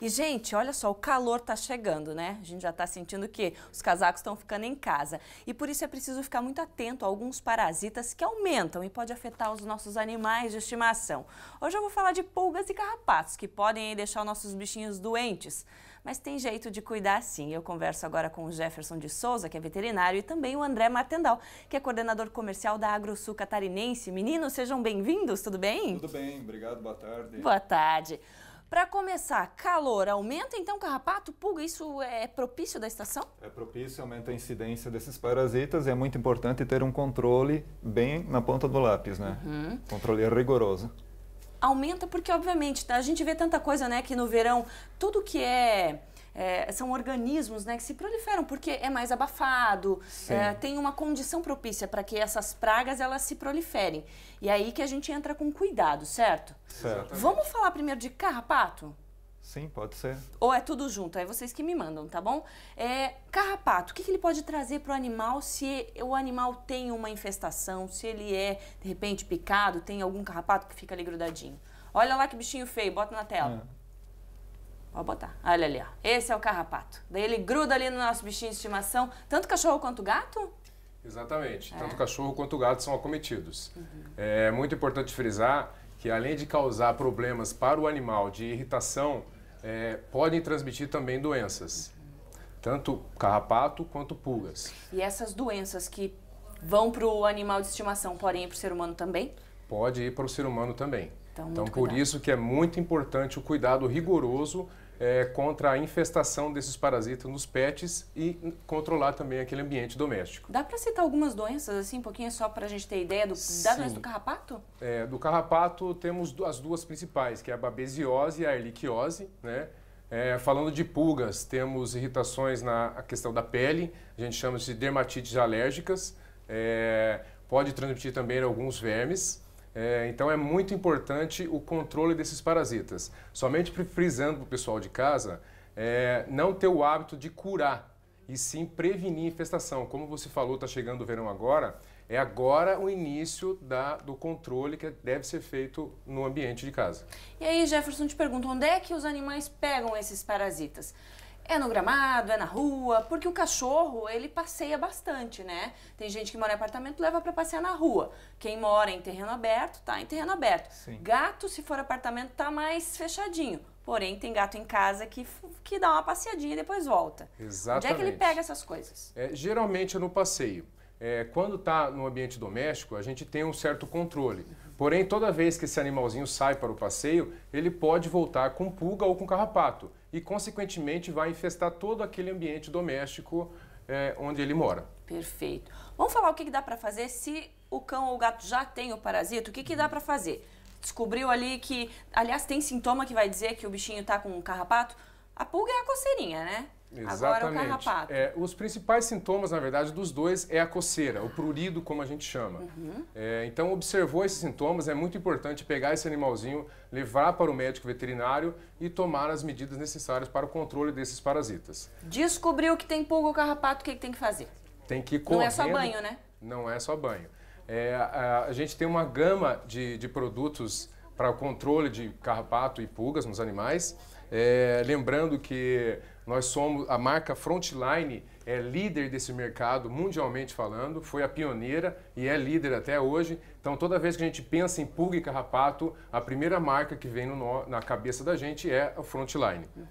E, gente, olha só, o calor está chegando, né? A gente já está sentindo que os casacos estão ficando em casa. E por isso é preciso ficar muito atento a alguns parasitas que aumentam e pode afetar os nossos animais de estimação. Hoje eu vou falar de pulgas e carrapatos, que podem deixar nossos bichinhos doentes. Mas tem jeito de cuidar sim. Eu converso agora com o Jefferson de Souza, que é veterinário, e também o André Martendal, que é coordenador comercial da AgroSul Catarinense. Meninos, sejam bem-vindos, tudo bem? Tudo bem, obrigado, boa tarde. Boa tarde. Para começar, calor aumenta então carrapato, pulga, isso é propício da estação? É propício, aumenta a incidência desses parasitas e é muito importante ter um controle bem na ponta do lápis, né? Uhum. Controle rigoroso. Aumenta porque, obviamente, tá? a gente vê tanta coisa, né, que no verão tudo que é é, são organismos né, que se proliferam, porque é mais abafado, é, tem uma condição propícia para que essas pragas elas se proliferem. E é aí que a gente entra com cuidado, certo? Certo. Vamos falar primeiro de carrapato? Sim, pode ser. Ou é tudo junto, aí vocês que me mandam, tá bom? É, carrapato, o que, que ele pode trazer para o animal se o animal tem uma infestação, se ele é, de repente, picado, tem algum carrapato que fica ali grudadinho? Olha lá que bichinho feio, bota na tela. É. Pode botar. Olha ali, ó. Esse é o carrapato. Daí ele gruda ali no nosso bichinho de estimação, tanto cachorro quanto gato? Exatamente. É. Tanto cachorro quanto gato são acometidos. Uhum. É muito importante frisar que além de causar problemas para o animal de irritação, é, podem transmitir também doenças. Uhum. Tanto carrapato quanto pulgas. E essas doenças que vão para o animal de estimação podem ir para o ser humano também? Pode ir para o ser humano também. Então, então por isso que é muito importante o cuidado rigoroso é, contra a infestação desses parasitas nos pets e controlar também aquele ambiente doméstico. Dá para citar algumas doenças, assim, um pouquinho só para a gente ter ideia do, Sim. da doença do carrapato? É, do carrapato temos as duas principais, que é a babesiose e a erliquiose, né? É, falando de pulgas, temos irritações na questão da pele, a gente chama de dermatites alérgicas, é, pode transmitir também alguns vermes, é, então é muito importante o controle desses parasitas. Somente frisando para o pessoal de casa, é, não ter o hábito de curar e sim prevenir infestação. Como você falou, está chegando o verão agora, é agora o início da, do controle que deve ser feito no ambiente de casa. E aí, Jefferson, te pergunta, onde é que os animais pegam esses parasitas? É no gramado, é na rua, porque o cachorro, ele passeia bastante, né? Tem gente que mora em apartamento, leva para passear na rua. Quem mora em terreno aberto, tá em terreno aberto. Sim. Gato, se for apartamento, tá mais fechadinho. Porém, tem gato em casa que, que dá uma passeadinha e depois volta. Exatamente. Onde é que ele pega essas coisas? É, geralmente é no passeio. É, quando está no ambiente doméstico, a gente tem um certo controle. Porém, toda vez que esse animalzinho sai para o passeio, ele pode voltar com pulga ou com carrapato e, consequentemente, vai infestar todo aquele ambiente doméstico é, onde ele mora. Perfeito. Vamos falar o que, dá para fazer se o cão ou o gato já tem o parasito? O que, que dá para fazer? Descobriu ali que, aliás, tem sintoma que vai dizer que o bichinho está com um carrapato? A pulga é a coceirinha, né? É Exatamente. Agora o carrapato. É, os principais sintomas, na verdade, dos dois é a coceira, o prurido, como a gente chama. Uhum. É, então, observou esses sintomas, é muito importante pegar esse animalzinho, levar para o médico veterinário e tomar as medidas necessárias para o controle desses parasitas. Descobriu que tem pulga ou carrapato, o que, que tem que fazer? Tem que correr. Não é só banho, né? Não é só banho. É, a, a, gente tem uma gama de, de produtos para o controle de carrapato e pulgas nos animais. É, lembrando que nós somos a marca Frontline é líder desse mercado mundialmente falando, foi a pioneira e é líder até hoje. Então toda vez que a gente pensa em pulga e carrapato, a primeira marca que vem no, na cabeça da gente é a Frontline. Uhum.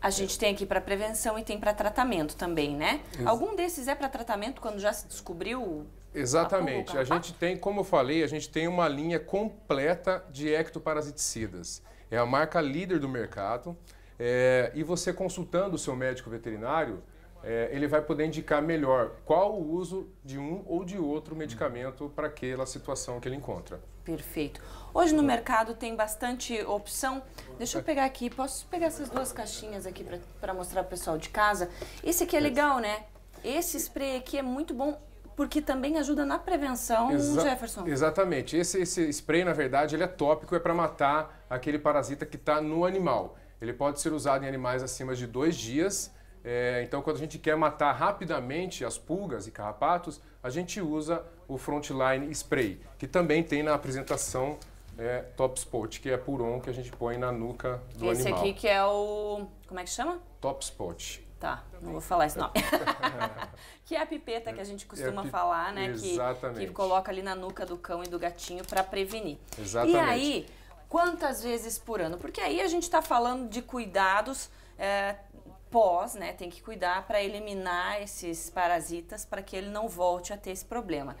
A gente é. tem aqui para prevenção e tem para tratamento também, né? Isso. Algum desses é para tratamento quando já se descobriu Exatamente. A, a tá? gente tem, como eu falei, a gente tem uma linha completa de ectoparasiticidas. É a marca líder do mercado. É, e você consultando o seu médico veterinário, é, ele vai poder indicar melhor qual o uso de um ou de outro medicamento para aquela situação que ele encontra. Perfeito. Hoje no mercado tem bastante opção. Deixa eu pegar aqui, posso pegar essas duas caixinhas aqui para mostrar para o pessoal de casa? Esse aqui é legal, né? Esse spray aqui é muito bom porque também ajuda na prevenção, Exa Jefferson. Exatamente. Esse, esse spray, na verdade, ele é tópico, é para matar aquele parasita que está no animal. Ele pode ser usado em animais acima de dois dias. É, então, quando a gente quer matar rapidamente as pulgas e carrapatos, a gente usa o Frontline Spray, que também tem na apresentação é, Top Spot, que é por on que a gente põe na nuca do Esse animal. Esse aqui que é o... como é que chama? Top Spot. Tá, não vou falar esse nome. que é a pipeta que a gente costuma é a falar, né? Exatamente. Que, que coloca ali na nuca do cão e do gatinho para prevenir. Exatamente. E aí, quantas vezes por ano? Porque aí a gente está falando de cuidados é, pós, né? Tem que cuidar para eliminar esses parasitas para que ele não volte a ter esse problema.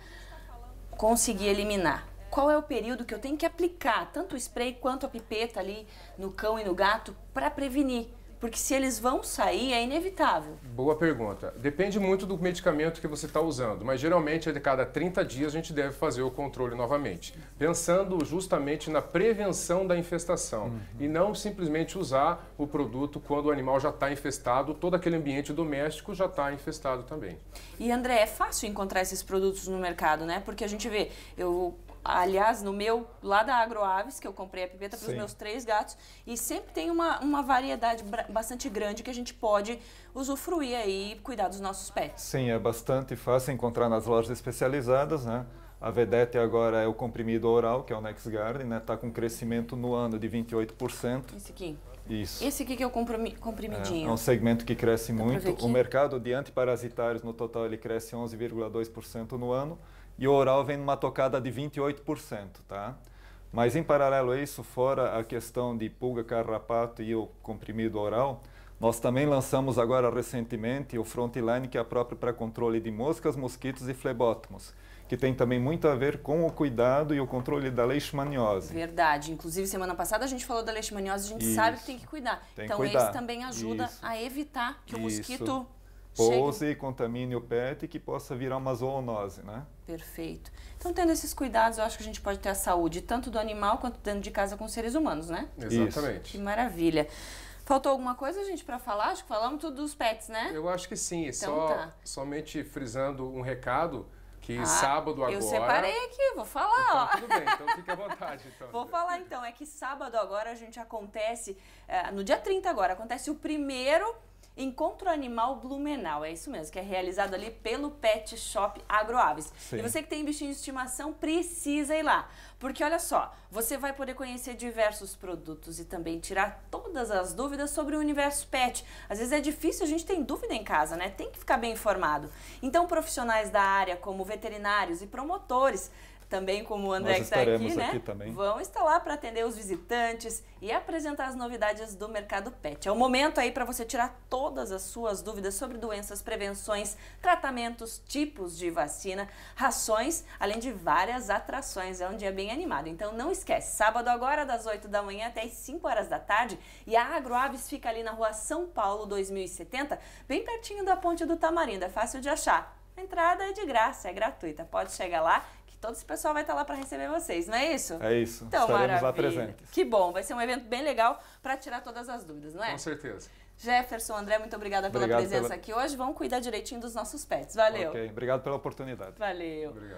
Conseguir eliminar qual é o período que eu tenho que aplicar tanto o spray quanto a pipeta ali no cão e no gato para prevenir. Porque se eles vão sair, é inevitável. Boa pergunta. Depende muito do medicamento que você está usando, mas geralmente a cada 30 dias a gente deve fazer o controle novamente, pensando justamente na prevenção da infestação uhum. e não simplesmente usar o produto quando o animal já está infestado, todo aquele ambiente doméstico já está infestado também. E André, é fácil encontrar esses produtos no mercado, né? Porque a gente vê, eu aliás, no meu, lá da Agroaves, que eu comprei a pipeta para os meus três gatos, e sempre tem uma, uma variedade bastante grande que a gente pode usufruir aí e cuidar dos nossos pets. Sim, é bastante fácil encontrar nas lojas especializadas, né? A Vedete agora é o comprimido oral, que é o Next Garden, né? Tá com crescimento no ano de 28%. Esse aqui. Isso. Esse aqui que é o comprimidinho. É, é um segmento que cresce muito. O mercado de antiparasitários no total ele cresce 11,2% no ano e o oral vem numa tocada de 28%, tá? Mas em paralelo a isso, fora a questão de pulga, carrapato e o comprimido oral, nós também lançamos agora recentemente o Frontline, que é próprio para controle de moscas, mosquitos e flebótomos, que tem também muito a ver com o cuidado e o controle da leishmaniose. Verdade. Inclusive, semana passada a gente falou da leishmaniose, a gente isso. sabe que tem que cuidar. Tem então, cuidar. eles também ajuda a evitar que o isso. mosquito pose Chega. e contamine o pet e que possa virar uma zoonose, né? Perfeito. Então, tendo esses cuidados, eu acho que a gente pode ter a saúde tanto do animal quanto dentro de casa com os seres humanos, né? Exatamente. Isso. Que maravilha. Faltou alguma coisa, gente, para falar? Acho que falamos tudo dos pets, né? Eu acho que sim. Então, Só, tá. Somente frisando um recado, que ah, sábado agora... Eu separei aqui, vou falar, então, ó. Tudo bem, então fique à vontade. Então. Vou falar então, é que sábado agora a gente acontece, eh, no dia 30 agora, acontece o primeiro Encontro Animal Blumenau, é isso mesmo, que é realizado ali pelo Pet Shop Agroaves. Sim. E você que tem bichinho de estimação, precisa ir lá. Porque olha só, você vai poder conhecer diversos produtos e também tirar todas as dúvidas sobre o universo pet. Às vezes é difícil, a gente tem dúvida em casa, né? Tem que ficar bem informado. Então, profissionais da área, como veterinários e promotores, também como o André Nós que tá está aqui, né? Aqui também. Vão estar lá para atender os visitantes e apresentar as novidades do mercado pet. É o momento aí para você tirar todas as suas dúvidas sobre doenças, prevenções, tratamentos, tipos de vacina, rações, além de várias atrações. É um dia bem animado. Então não esquece, sábado agora das 8 da manhã até as 5 horas da tarde e a Agroaves fica ali na rua São Paulo 2070, bem pertinho da Ponte do Tamarindo. É fácil de achar. A entrada é de graça, é gratuita. Pode chegar lá Todo esse pessoal vai estar lá para receber vocês, não é isso? É isso. Então, Estaremos maravilha. lá presentes. Que bom, vai ser um evento bem legal para tirar todas as dúvidas, não é? Com certeza. Jefferson, André, muito obrigada pela Obrigado presença pela... aqui hoje. Vamos cuidar direitinho dos nossos pets. Valeu. Ok, obrigado pela oportunidade. Valeu. Obrigado.